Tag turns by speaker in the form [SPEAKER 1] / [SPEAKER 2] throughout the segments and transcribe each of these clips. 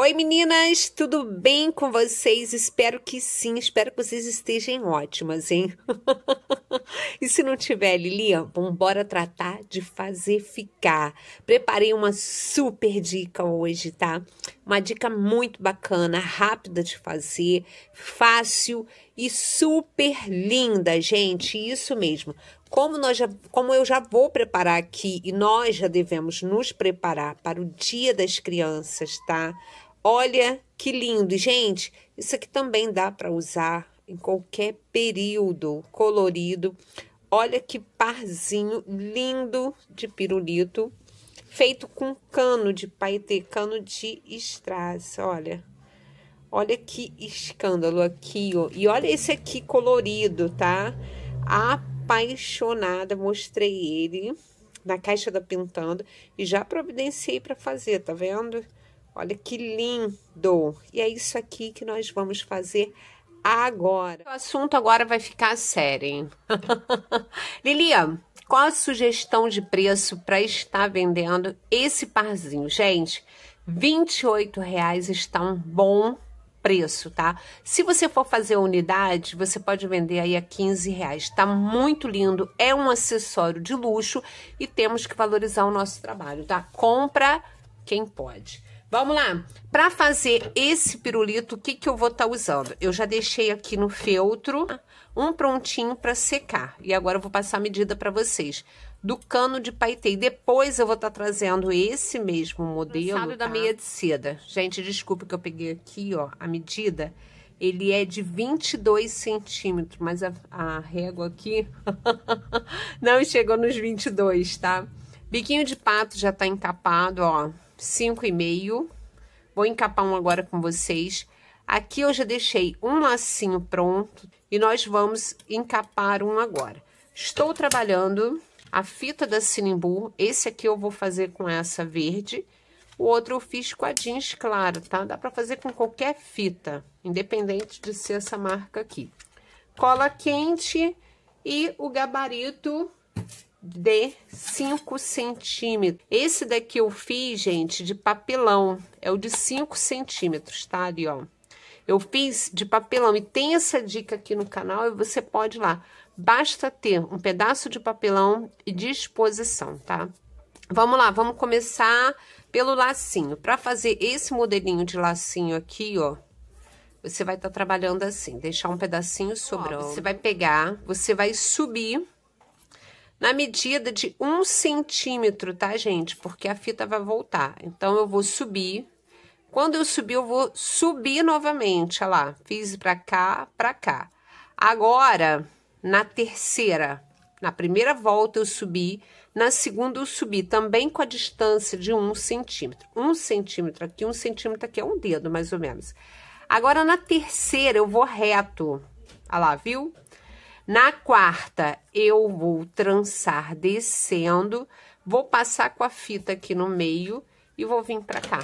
[SPEAKER 1] Oi meninas, tudo bem com vocês? Espero que sim, espero que vocês estejam ótimas, hein? e se não tiver, Lilian, vambora tratar de fazer ficar. Preparei uma super dica hoje, tá? Uma dica muito bacana, rápida de fazer, fácil e super linda, gente. Isso mesmo. Como, nós já, como eu já vou preparar aqui e nós já devemos nos preparar para o Dia das Crianças, tá? Olha que lindo, gente. Isso aqui também dá para usar em qualquer período colorido. Olha que parzinho lindo de pirulito, feito com cano de paetê, cano de strass, olha. Olha que escândalo aqui, ó. E olha esse aqui colorido, tá? Apaixonada, mostrei ele na caixa da Pintando e já providenciei para fazer, tá vendo? Olha que lindo! E é isso aqui que nós vamos fazer agora. O assunto agora vai ficar sério, hein? Lilian, qual a sugestão de preço para estar vendendo esse parzinho? Gente, R$ reais está um bom preço, tá? Se você for fazer unidade, você pode vender aí a 15 reais. Tá muito lindo, é um acessório de luxo e temos que valorizar o nosso trabalho, tá? Compra quem pode. Vamos lá. Para fazer esse pirulito, o que, que eu vou estar tá usando? Eu já deixei aqui no feltro um prontinho para secar. E agora eu vou passar a medida para vocês do cano de paetê. depois eu vou estar tá trazendo esse mesmo modelo Lançado tá? da meia de seda. Gente, desculpa que eu peguei aqui, ó, a medida. Ele é de 22 centímetros, mas a, a régua aqui não chegou nos 22, tá? Biquinho de pato já tá encapado, ó cinco e meio. Vou encapar um agora com vocês. Aqui eu já deixei um lacinho pronto e nós vamos encapar um agora. Estou trabalhando a fita da Sinimbu, esse aqui eu vou fazer com essa verde, o outro eu fiz com a jeans clara, tá? Dá pra fazer com qualquer fita, independente de ser essa marca aqui. Cola quente e o gabarito de 5 centímetros. Esse daqui eu fiz, gente, de papelão. É o de 5 centímetros, tá? Ali, ó. Eu fiz de papelão e tem essa dica aqui no canal e você pode ir lá. Basta ter um pedaço de papelão e disposição, tá? Vamos lá, vamos começar pelo lacinho. Para fazer esse modelinho de lacinho aqui, ó, você vai estar tá trabalhando assim, deixar um pedacinho sobrando. Ó, você vai pegar, você vai subir na medida de um centímetro, tá, gente? Porque a fita vai voltar. Então, eu vou subir. Quando eu subir, eu vou subir novamente, olha lá. Fiz pra cá, pra cá. Agora, na terceira, na primeira volta eu subi, na segunda eu subi também com a distância de um centímetro. Um centímetro aqui, um centímetro aqui, é um dedo mais ou menos. Agora na terceira eu vou reto, olha lá, viu? Na quarta, eu vou trançar descendo, vou passar com a fita aqui no meio e vou vir pra cá.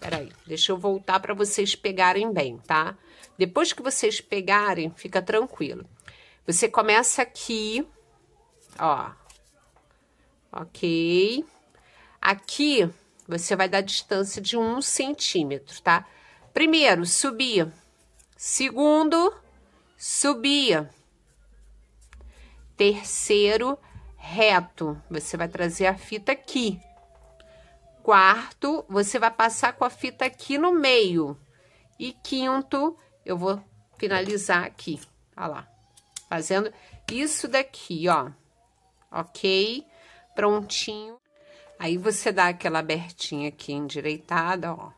[SPEAKER 1] Peraí, deixa eu voltar pra vocês pegarem bem, tá? Depois que vocês pegarem, fica tranquilo. Você começa aqui, ó, ok? Aqui, você vai dar distância de um centímetro, tá? Primeiro, subir. Segundo, subir Terceiro, reto. Você vai trazer a fita aqui. Quarto, você vai passar com a fita aqui no meio. E quinto, eu vou finalizar aqui. Olha tá lá. Fazendo isso daqui, ó. Ok? Prontinho. Aí você dá aquela abertinha aqui endireitada, ó.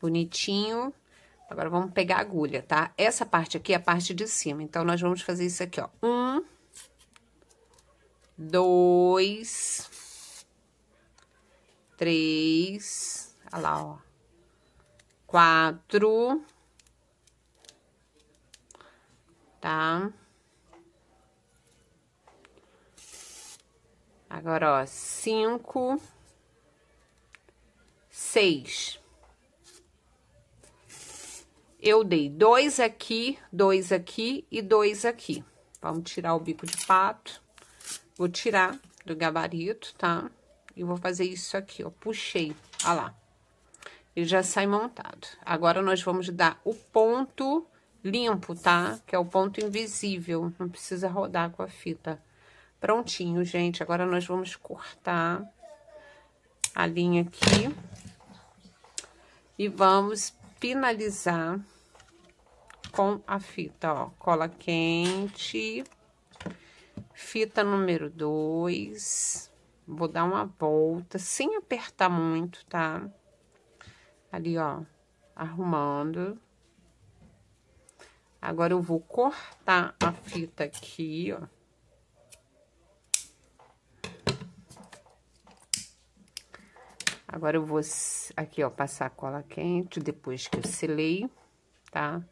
[SPEAKER 1] Bonitinho. Agora, vamos pegar a agulha, tá? Essa parte aqui é a parte de cima. Então, nós vamos fazer isso aqui, ó. Um, dois, três, olha lá, ó, quatro, tá? Agora, ó, cinco, seis. Eu dei dois aqui, dois aqui e dois aqui. Vamos tirar o bico de pato. Vou tirar do gabarito, tá? E vou fazer isso aqui, ó. Puxei, ó lá. Ele já sai montado. Agora, nós vamos dar o ponto limpo, tá? Que é o ponto invisível. Não precisa rodar com a fita. Prontinho, gente. Agora, nós vamos cortar a linha aqui. E vamos finalizar com a fita, ó. Cola quente. Fita número 2, vou dar uma volta, sem apertar muito, tá? Ali, ó, arrumando. Agora, eu vou cortar a fita aqui, ó. Agora, eu vou aqui, ó, passar a cola quente, depois que eu selei, tá? Tá?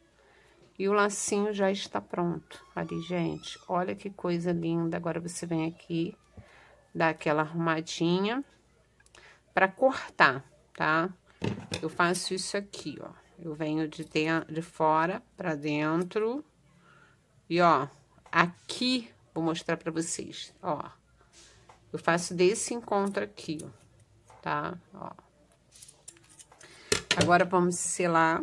[SPEAKER 1] E o lacinho já está pronto. Ali, gente, olha que coisa linda. Agora, você vem aqui, dá aquela arrumadinha para cortar, tá? Eu faço isso aqui, ó. Eu venho de, dentro, de fora para dentro. E, ó, aqui, vou mostrar para vocês, ó. Eu faço desse encontro aqui, ó, tá? Ó. Agora, vamos selar.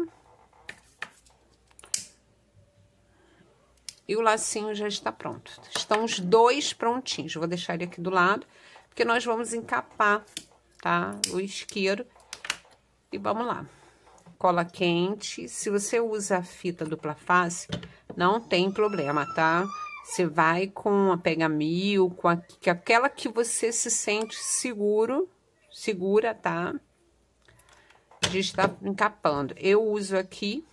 [SPEAKER 1] E o lacinho já está pronto. Estão os dois prontinhos. Vou deixar ele aqui do lado, porque nós vamos encapar, tá? O isqueiro. E vamos lá. Cola quente. Se você usa a fita dupla face, não tem problema, tá? Você vai com a pega mil, com a, aquela que você se sente seguro, segura, tá? De estar tá encapando. Eu uso aqui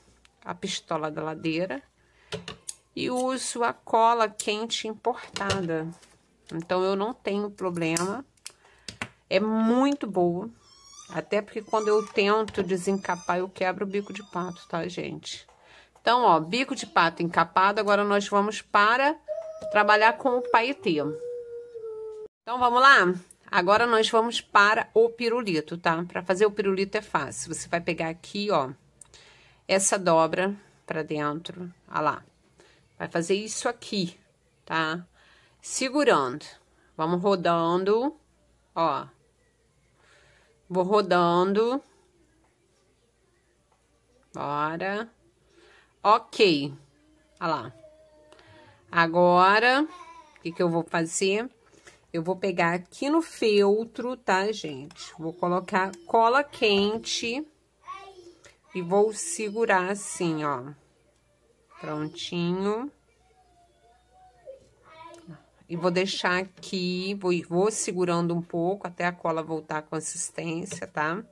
[SPEAKER 1] a pistola da ladeira e uso a cola quente importada. Então, eu não tenho problema. É muito boa. Até porque quando eu tento desencapar, eu quebro o bico de pato, tá, gente? Então, ó, bico de pato encapado. Agora, nós vamos para trabalhar com o paetê. Então, vamos lá? Agora, nós vamos para o pirulito, tá? Para fazer o pirulito é fácil. Você vai pegar aqui, ó, essa dobra para dentro. Olha lá. Vai fazer isso aqui, tá? Segurando. Vamos rodando, ó. Vou rodando. Bora. Ok. Olha lá. Agora, o que, que eu vou fazer? Eu vou pegar aqui no feltro, tá, gente? Vou colocar cola quente e vou segurar assim, ó. Prontinho. E vou deixar aqui, vou, vou segurando um pouco até a cola voltar à consistência, tá?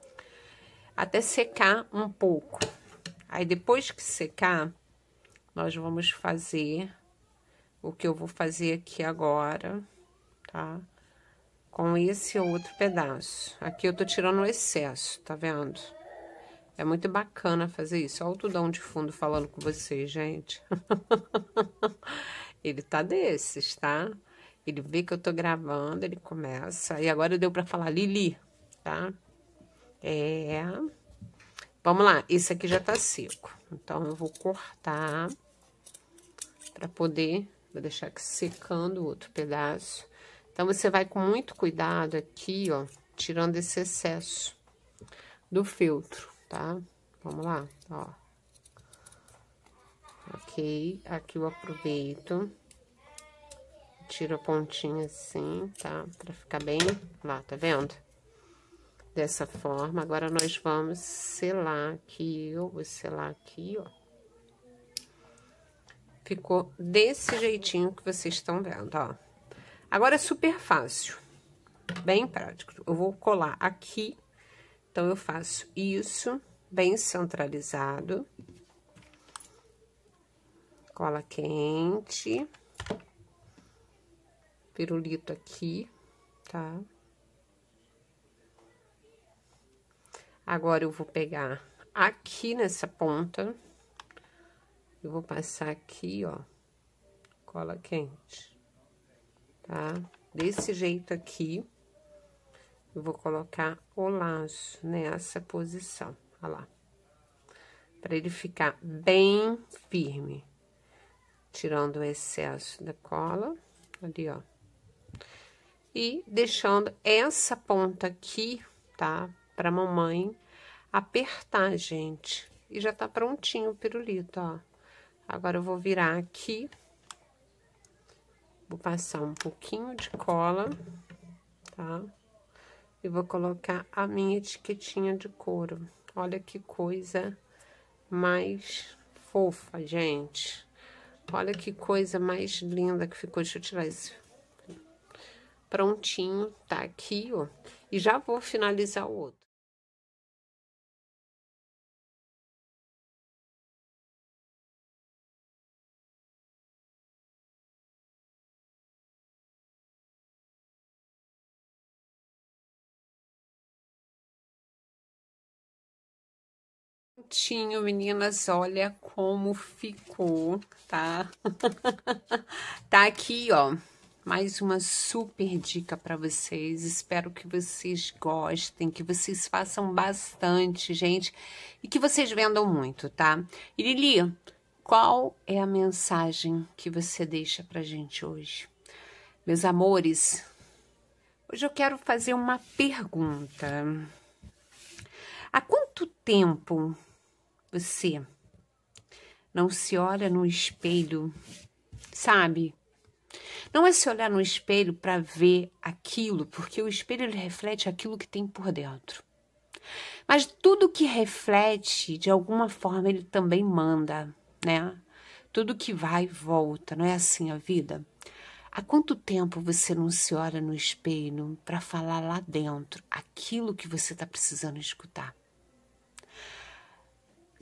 [SPEAKER 1] Até secar um pouco. Aí, depois que secar, nós vamos fazer o que eu vou fazer aqui agora, tá? Com esse outro pedaço. Aqui eu tô tirando o excesso, tá vendo? Tá vendo? É muito bacana fazer isso. Olha o tudão de fundo falando com vocês, gente. ele tá desses, tá? Ele vê que eu tô gravando, ele começa. E agora deu para falar Lili, tá? É. Vamos lá, esse aqui já tá seco. Então, eu vou cortar para poder... Vou deixar aqui secando o outro pedaço. Então, você vai com muito cuidado aqui, ó, tirando esse excesso do feltro tá? Vamos lá, ó. Ok, aqui eu aproveito, tiro a pontinha assim, tá? Pra ficar bem, lá, tá vendo? Dessa forma, agora nós vamos selar aqui, eu vou selar aqui, ó. Ficou desse jeitinho que vocês estão vendo, ó. Agora é super fácil, bem prático. Eu vou colar aqui então, eu faço isso, bem centralizado. Cola quente. Pirulito aqui, tá? Agora, eu vou pegar aqui nessa ponta. Eu vou passar aqui, ó, cola quente, tá? Desse jeito aqui. Eu vou colocar o laço nessa posição, olha lá. Pra ele ficar bem firme. Tirando o excesso da cola, ali, ó. E deixando essa ponta aqui, tá? Pra mamãe apertar, gente. E já tá prontinho o pirulito, ó. Agora, eu vou virar aqui. Vou passar um pouquinho de cola, tá? Tá? e vou colocar a minha etiquetinha de couro. Olha que coisa mais fofa, gente. Olha que coisa mais linda que ficou. Deixa eu tirar esse prontinho, tá aqui, ó. E já vou finalizar o outro. prontinho, meninas. Olha como ficou, tá? tá aqui, ó. Mais uma super dica para vocês. Espero que vocês gostem, que vocês façam bastante, gente, e que vocês vendam muito, tá? E Lili, qual é a mensagem que você deixa pra gente hoje? Meus amores, hoje eu quero fazer uma pergunta. Há quanto tempo você não se olha no espelho, sabe? Não é se olhar no espelho para ver aquilo, porque o espelho reflete aquilo que tem por dentro. Mas tudo que reflete, de alguma forma, ele também manda, né? Tudo que vai, volta. Não é assim a vida? Há quanto tempo você não se olha no espelho para falar lá dentro aquilo que você está precisando escutar?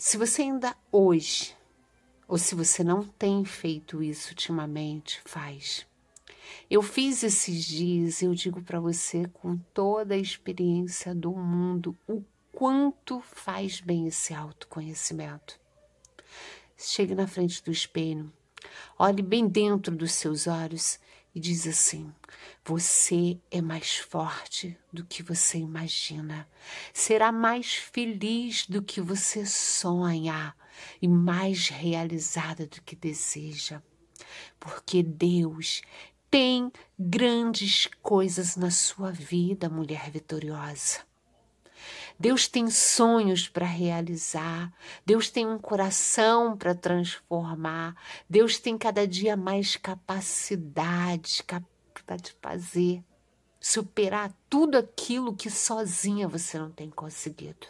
[SPEAKER 1] Se você ainda hoje, ou se você não tem feito isso ultimamente, faz. Eu fiz esses dias, eu digo para você com toda a experiência do mundo o quanto faz bem esse autoconhecimento. Chegue na frente do espelho, olhe bem dentro dos seus olhos e diz assim: Você é mais forte do que você imagina, será mais feliz do que você sonha e mais realizada do que deseja, porque Deus tem grandes coisas na sua vida, mulher vitoriosa. Deus tem sonhos para realizar, Deus tem um coração para transformar, Deus tem cada dia mais capacidade para te fazer superar tudo aquilo que sozinha você não tem conseguido.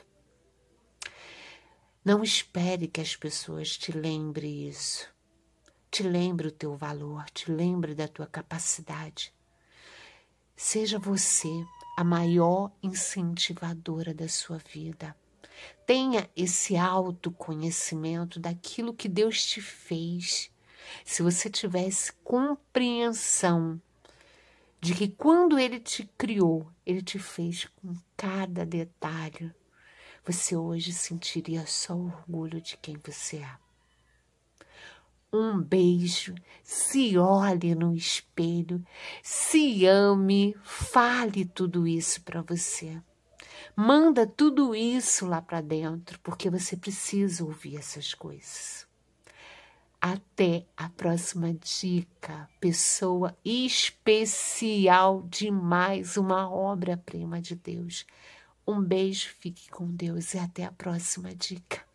[SPEAKER 1] Não espere que as pessoas te lembrem isso. Te lembre o teu valor, te lembre da tua capacidade. Seja você a maior incentivadora da sua vida. Tenha esse autoconhecimento daquilo que Deus te fez. Se você tivesse compreensão de que quando Ele te criou, Ele te fez com cada detalhe, você hoje sentiria só orgulho de quem você é um beijo, se olhe no espelho, se ame, fale tudo isso para você. Manda tudo isso lá para dentro, porque você precisa ouvir essas coisas. Até a próxima dica, pessoa especial demais uma obra-prima de Deus. Um beijo, fique com Deus e até a próxima dica.